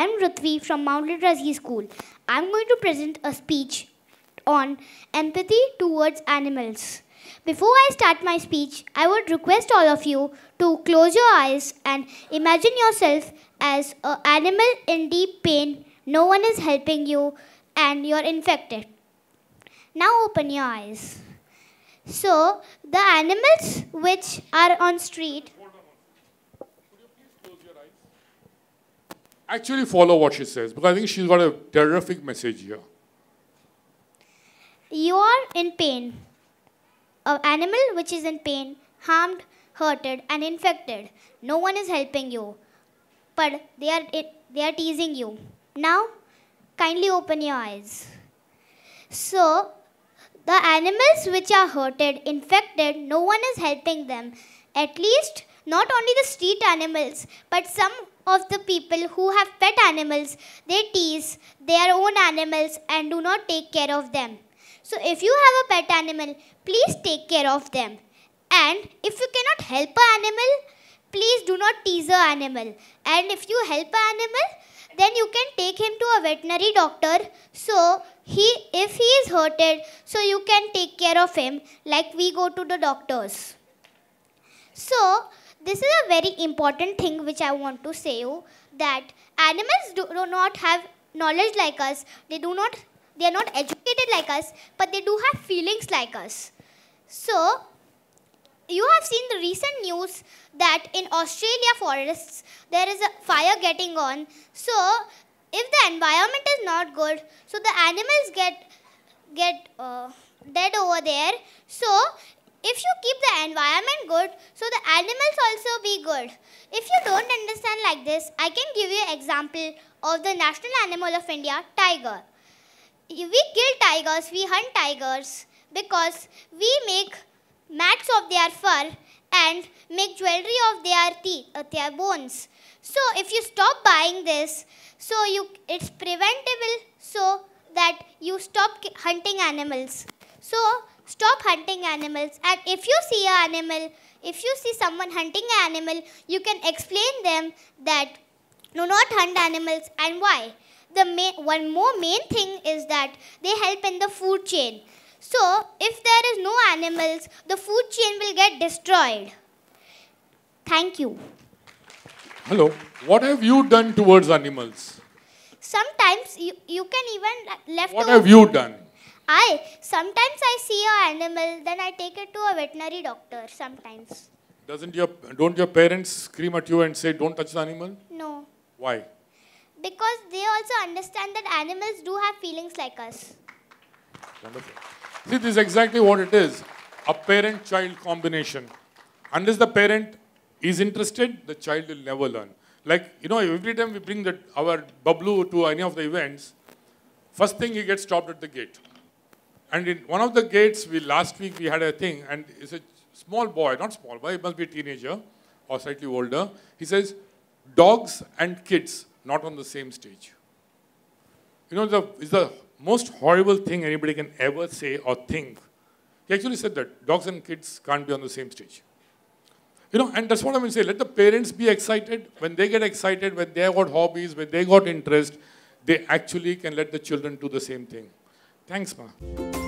I am Ritvi from Mount Razi School. I am going to present a speech on empathy towards animals. Before I start my speech, I would request all of you to close your eyes and imagine yourself as an animal in deep pain, no one is helping you and you're infected. Now open your eyes. So, the animals which are on street actually follow what she says because I think she's got a terrific message here. You are in pain. An animal which is in pain, harmed, hurted, and infected. No one is helping you, but they are, they are teasing you. Now, kindly open your eyes. So, the animals which are hurted, infected, no one is helping them. At least, not only the street animals, but some of the people who have pet animals. They tease their own animals and do not take care of them. So if you have a pet animal, please take care of them. And if you cannot help an animal, please do not tease an animal. And if you help an animal, then you can take him to a veterinary doctor. So he, if he is hurted, so you can take care of him like we go to the doctors. So this is a very important thing which I want to say you oh, that animals do, do not have knowledge like us. They do not they are not educated like us, but they do have feelings like us. So you have seen the recent news that in Australia forests there is a fire getting on. So if the environment is not good, so the animals get get uh, dead over there. So if you keep the environment good, so the animals also be good. If you don't understand like this, I can give you example of the national animal of India, tiger. We kill tigers, we hunt tigers because we make mats of their fur and make jewelry of their teeth, uh, their bones. So if you stop buying this, so you it's preventable so that you stop hunting animals. So stop hunting animals. And if you see an animal, if you see someone hunting an animal, you can explain them that do not hunt animals and why. The main, one more main thing is that they help in the food chain. So, if there is no animals, the food chain will get destroyed. Thank you. Hello. What have you done towards animals? Sometimes you, you can even left. What have you done? I sometimes I see an animal, then I take it to a veterinary doctor. Sometimes. Doesn't your don't your parents scream at you and say, "Don't touch the animal"? No. Why? Because they also understand that animals do have feelings like us. Wonderful. See, this is exactly what it is: a parent-child combination. Unless the parent is interested, the child will never learn. Like you know, every time we bring that our bablu to any of the events, first thing he gets stopped at the gate. And in one of the gates, we last week we had a thing, and it's a small boy, not small boy, it must be a teenager or slightly older. He says, dogs and kids not on the same stage. You know, the, it's the most horrible thing anybody can ever say or think. He actually said that dogs and kids can't be on the same stage. You know, and that's what I'm going to say. Let the parents be excited. When they get excited, when they got hobbies, when they got interest, they actually can let the children do the same thing. Thanks, Ma.